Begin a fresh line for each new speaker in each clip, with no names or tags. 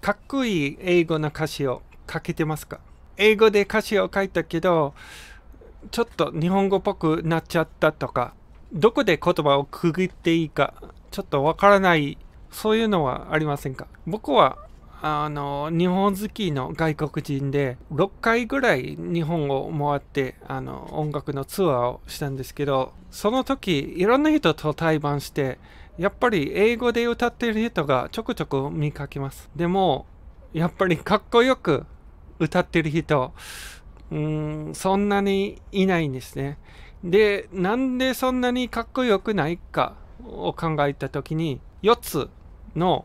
かっこいい英語の歌詞を書けてますか英語で歌詞を書いたけどちょっと日本語っぽくなっちゃったとかどこで言葉を区切っていいかちょっとわからないそういうのはありませんか僕はあの日本好きの外国人で6回ぐらい日本を回ってあの音楽のツアーをしたんですけどその時いろんな人と対バンしてやっぱり英語で歌ってる人がちょくちょく見かけます。でも、やっぱりかっこよく歌ってる人、うん、そんなにいないんですね。で、なんでそんなにかっこよくないかを考えたときに、4つの、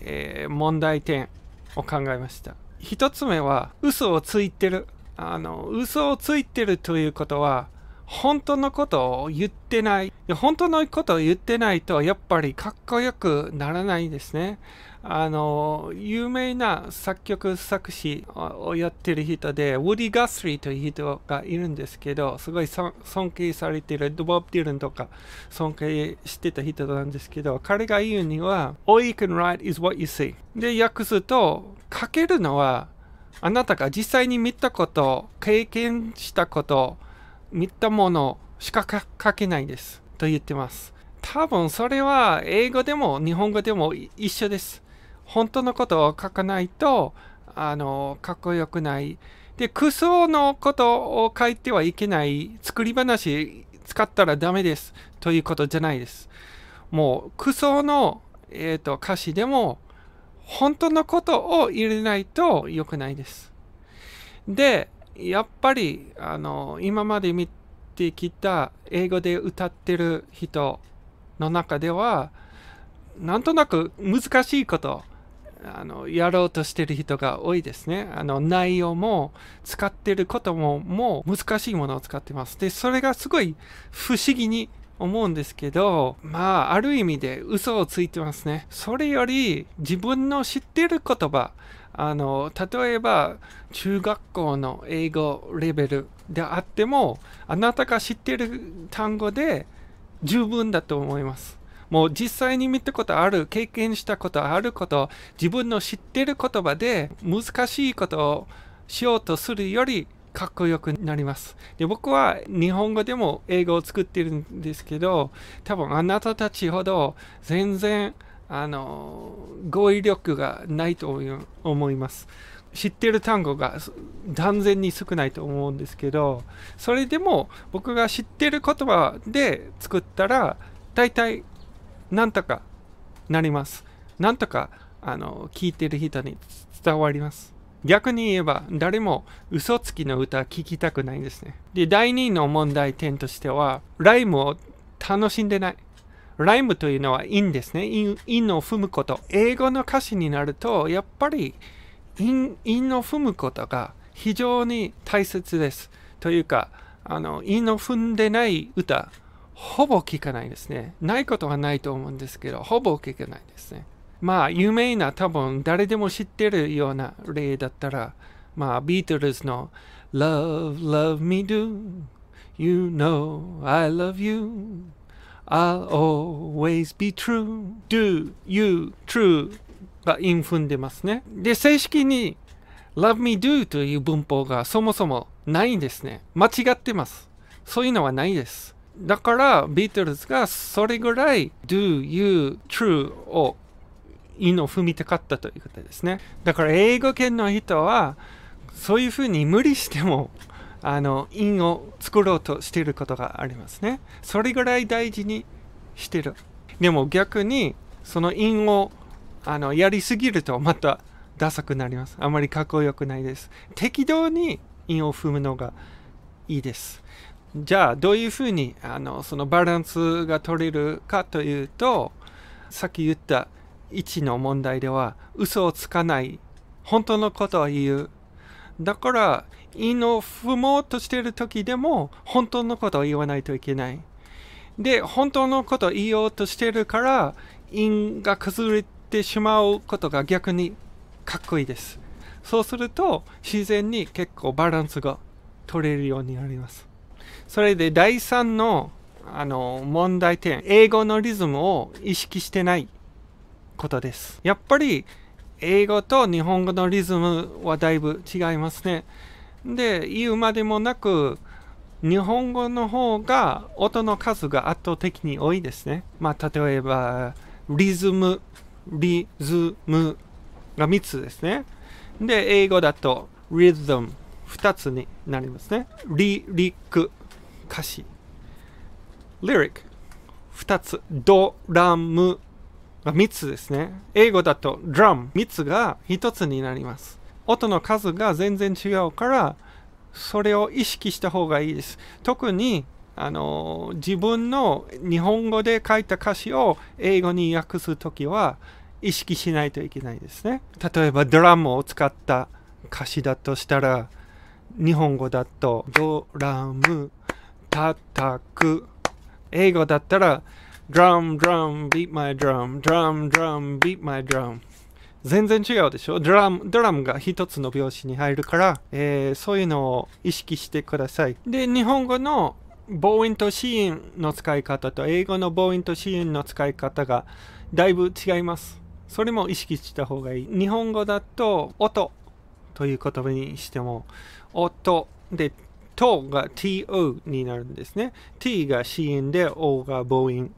えー、問題点を考えました。1つ目は、嘘をついてる。あの、嘘をついてるということは、本当のことを言ってない。本当のことを言ってないと、やっぱりかっこよくならないんですね。あの、有名な作曲作詞をやってる人で、ウォディ・ガスリーという人がいるんですけど、すごい尊敬されてる、ドボブ・ディルンとか尊敬してた人なんですけど、彼が言うには、All you can write is what you see。で、訳すと、書けるのは、あなたが実際に見たこと、経験したこと、見たものしか書けないですと言ってます。多分それは英語でも日本語でも一緒です。本当のことを書かないと、あの、かっこよくない。で、クソのことを書いてはいけない。作り話使ったらダメです。ということじゃないです。もう、クソの、えーと歌詞でも、本当のことを入れないと良くないです。で、やっぱりあの今まで見てきた英語で歌ってる人の中ではなんとなく難しいことあのやろうとしてる人が多いですね。あの内容も使ってることももう難しいものを使ってます。でそれがすごい不思議に思うんですけどまあある意味で嘘をついてますね。それより自分の知ってる言葉あの例えば中学校の英語レベルであってもあなたが知ってる単語で十分だと思いますもう実際に見たことある経験したことあること自分の知ってる言葉で難しいことをしようとするよりかっこよくなります。で僕は日本語でも英語を作ってるんですけど多分あなたたちほど全然あの語彙力がないと思います知ってる単語が断然に少ないと思うんですけどそれでも僕が知ってる言葉で作ったら大体なんとかなりますなんとかあの聞いてる人に伝わります逆に言えば誰も嘘つきの歌聞きたくないんですねで第2の問題点としてはライムを楽しんでないライムというのはンですね。ンを踏むこと。英語の歌詞になると、やっぱりンを踏むことが非常に大切です。というか、あのンを踏んでない歌、ほぼ聞かないですね。ないことはないと思うんですけど、ほぼ聞かないですね。まあ、有名な、多分誰でも知ってるような例だったら、まあ、ビートルズの Love, love me do, you know I love you I'll always be true, do you true が韻踏んでますね。で、正式に love me do という文法がそもそもないんですね。間違ってます。そういうのはないです。だからビートルズがそれぐらい do you true を韻を踏みたかったということですね。だから英語圏の人はそういうふうに無理してもあの因を作ろうとしていることがありますね。それぐらい大事にしてる。でも逆にその因をあのやりすぎるとまたダサくなります。あまりかっこよくないです。適当に因を踏むのがいいです。じゃあどういうふうにあのそのバランスが取れるかというとさっき言った1の問題では嘘をつかない本当のことを言うだから韻を踏もうとしている時でも本当のことを言わないといけない。で、本当のことを言おうとしているから韻が崩れてしまうことが逆にかっこいいです。そうすると自然に結構バランスが取れるようになります。それで第3のあの問題点、英語のリズムを意識してないことです。やっぱり英語と日本語のリズムはだいぶ違いますね。で言うまでもなく日本語の方が音の数が圧倒的に多いですね。まあ、例えば、リズム、リズムが3つですね。で、英語だと、リズム2つになりますね。リリック、歌詞。リリック、2つ。ドラムが3つですね。英語だと、ドラム3つが1つになります。音の数が全然違うからそれを意識した方がいいです。特にあの自分の日本語で書いた歌詞を英語に訳す時は意識しないといけないですね。例えばドラムを使った歌詞だとしたら日本語だとドラム叩く英語だったら drum drum beat my drum drum drum beat my drum 全然違うでしょドラム、ドラムが一つの拍子に入るから、えー、そういうのを意識してください。で、日本語の母音とシーンの使い方と英語の母音とシーンの使い方がだいぶ違います。それも意識した方がいい。日本語だと音という言葉にしても音でとが to になるんですね。t がシーンで o が母音。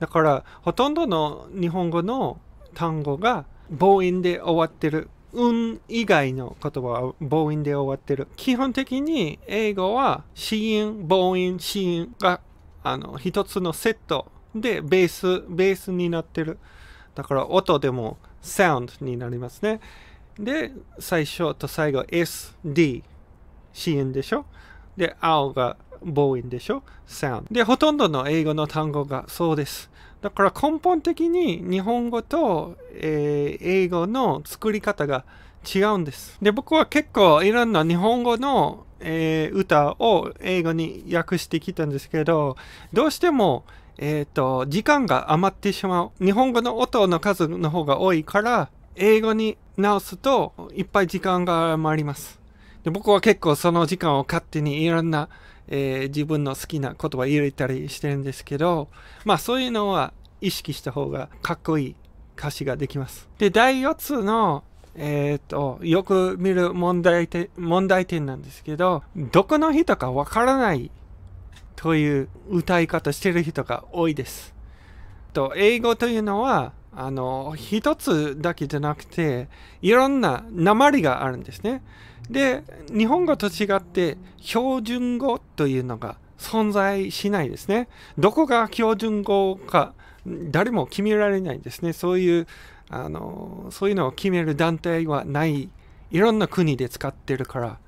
だからほとんどの日本語の単語が母音で終わってる。うん以外の言葉は母音で終わってる。基本的に英語は子音、母音、子音があの一つのセットでベース、ベースになってる。だから音でもサウンドになりますね。で、最初と最後 S、D、死因でしょで、青が母音でしょサウンド。で、ほとんどの英語の単語がそうです。だから根本的に日本語と、えー、英語の作り方が違うんです。で、僕は結構いろんな日本語の、えー、歌を英語に訳してきたんですけど、どうしても、えっ、ー、と、時間が余ってしまう。日本語の音の数の方が多いから、英語に直すといっぱい時間が余ります。で僕は結構その時間を勝手にいろんなえー、自分の好きな言葉入れたりしてるんですけど、まあそういうのは意識した方がかっこいい歌詞ができます。で、第4つの、えー、っと、よく見る問題点、問題点なんですけど、どこの人かわからないという歌い方してる人が多いです。と、英語というのは、あの、一つだけじゃなくて、いろんな鉛があるんですね。で、日本語と違って、標準語というのが存在しないですね。どこが標準語か、誰も決められないですね。そういう、あの、そういうのを決める団体はない。いろんな国で使ってるから。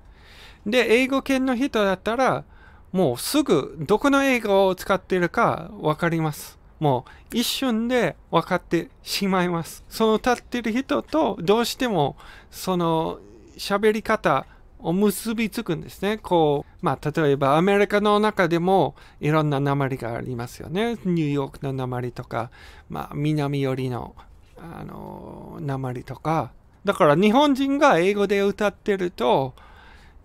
で、英語圏の人だったら、もうすぐどこの英語を使ってるかわかります。もう一瞬で分かってしまいます。その立ってる人とどうしてもその喋り方を結びつくんですね。こう、まあ例えばアメリカの中でもいろんな鉛がありますよね。ニューヨークの鉛とか、まあ南寄りのあの鉛とか。だから日本人が英語で歌ってると、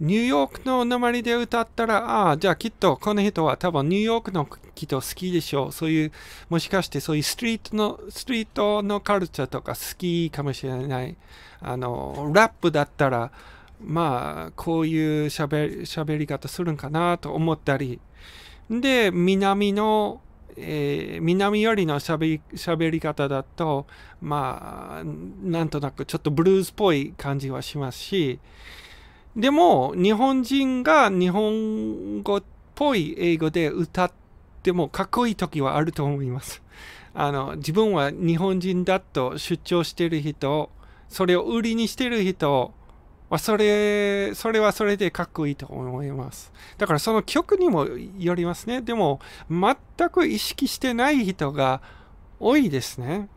ニューヨークの鉛で歌ったら、ああ、じゃあきっとこの人は多分ニューヨークの人好きでしょう。そういう、もしかしてそういうストリートの、ストリートのカルチャーとか好きかもしれない。あの、ラップだったら、まあ、こういう喋喋り方するんかなと思ったり。で、南の、えー、南よりの喋り喋り方だと、まあ、なんとなくちょっとブルースっぽい感じはしますし、でも日本人が日本語っぽい英語で歌ってもかっこいい時はあると思います。あの自分は日本人だと主張してる人それを売りにしてる人はそれそれはそれでかっこいいと思います。だからその曲にもよりますね。でも全く意識してない人が多いですね。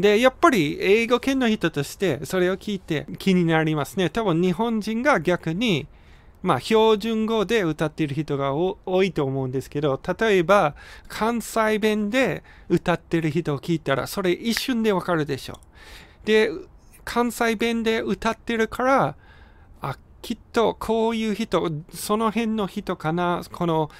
で、やっぱり英語圏の人としてそれを聞いて気になりますね。多分日本人が逆に、まあ、標準語で歌っている人が多いと思うんですけど、例えば、関西弁で歌ってる人を聞いたら、それ一瞬でわかるでしょ。で、関西弁で歌ってるから、あ、きっとこういう人、その辺の人かな、この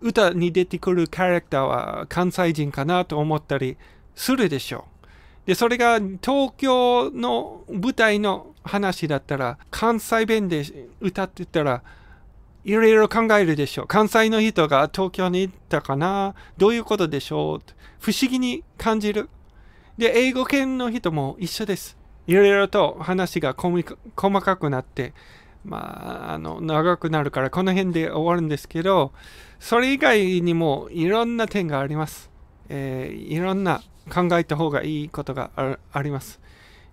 歌に出てくるキャラクターは関西人かなと思ったりするでしょう。で、それが東京の舞台の話だったら、関西弁で歌ってたら、いろいろ考えるでしょう。関西の人が東京に行ったかなどういうことでしょう不思議に感じる。で、英語圏の人も一緒です。いろいろと話が細かくなって、まあ、あの、長くなるからこの辺で終わるんですけど、それ以外にもいろんな点があります。えー、いろんな考えた方がいいことがあります。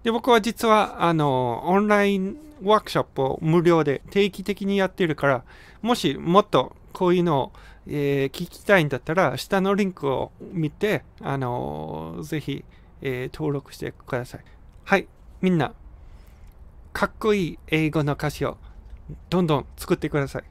で僕は実はあのオンラインワークショップを無料で定期的にやっているからもしもっとこういうのを、えー、聞きたいんだったら下のリンクを見てあのぜひ、えー、登録してくださいはいみんなかっこいい英語の歌詞をどんどん作ってください